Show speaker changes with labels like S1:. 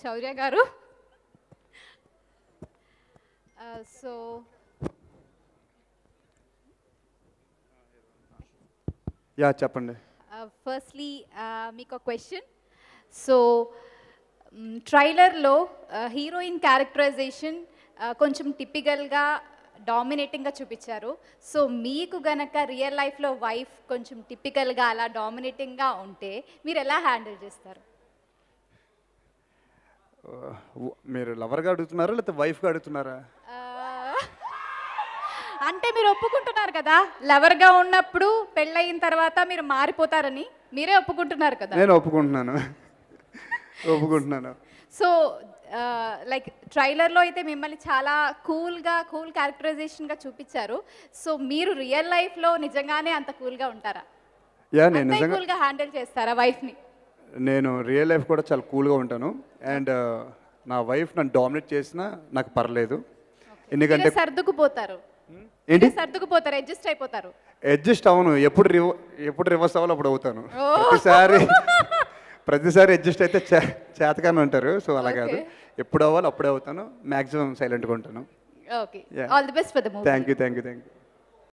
S1: శౌర్య గారు so yeah చెప్పండి firstly మీకు ఒక క్వశ్చన్ సో ట్రైలర్లో హీరోయిన్ క్యారెక్టరైజేషన్ కొంచెం టిపికల్గా డామినేటింగ్గా చూపించారు సో మీకు గనక రియల్ లైఫ్లో వైఫ్ కొంచెం టిపికల్గా అలా డామినేటింగ్గా ఉంటే మీరు ఎలా హ్యాండిల్ చేస్తారు
S2: Uh, మీరు లవర్గా అడుగుతున్నారా లేకపోతే వైఫ్గా అడుగుతున్నారా uh,
S1: అంటే మీరు ఒప్పుకుంటున్నారు కదా లవర్గా ఉన్నప్పుడు పెళ్ళయిన తర్వాత మీరు మారిపోతారని మీరే ఒప్పుకుంటున్నారు కదా నేను
S2: ఒప్పుకుంటున్నాను ఒప్పుకుంటున్నాను
S1: సో లైక్ ట్రైలర్లో అయితే మిమ్మల్ని చాలా కూల్గా కూల్ క్యారెక్టరైజేషన్గా చూపించారు సో మీరు రియల్ లైఫ్లో నిజంగానే అంత కూల్గా ఉంటారా
S2: యా నేను నిజంగా కూల్గా
S1: హ్యాండిల్ చేస్తారా వైఫ్ని
S2: నేను రియల్ లైఫ్ కూడా చాలా కూల్గా ఉంటాను అండ్ uh, నా వైఫ్ నన్ను డామినేట్ చేసినా నాకు పర్లేదు ఎందుకంటే
S1: సర్దుకుపోతారు hmm? ఏంటి సర్దుకుపోతారు అడ్జస్ట్ అయిపోతారు
S2: అడ్జస్ట్ అవును ఎప్పుడు రివ ఎప్పుడు రివర్స్ అవ్వాలి అప్పుడు అవుతాను ప్రతిసారి ప్రతిసారి అడ్జస్ట్ అయితే చేతకాని ఉంటారు సో అలా కాదు ఎప్పుడు అవ్వాలి అప్పుడే అవుతాను మాక్సిమం సైలెంట్గా ఉంటాను okay all the best for the movie thank you thank you thank you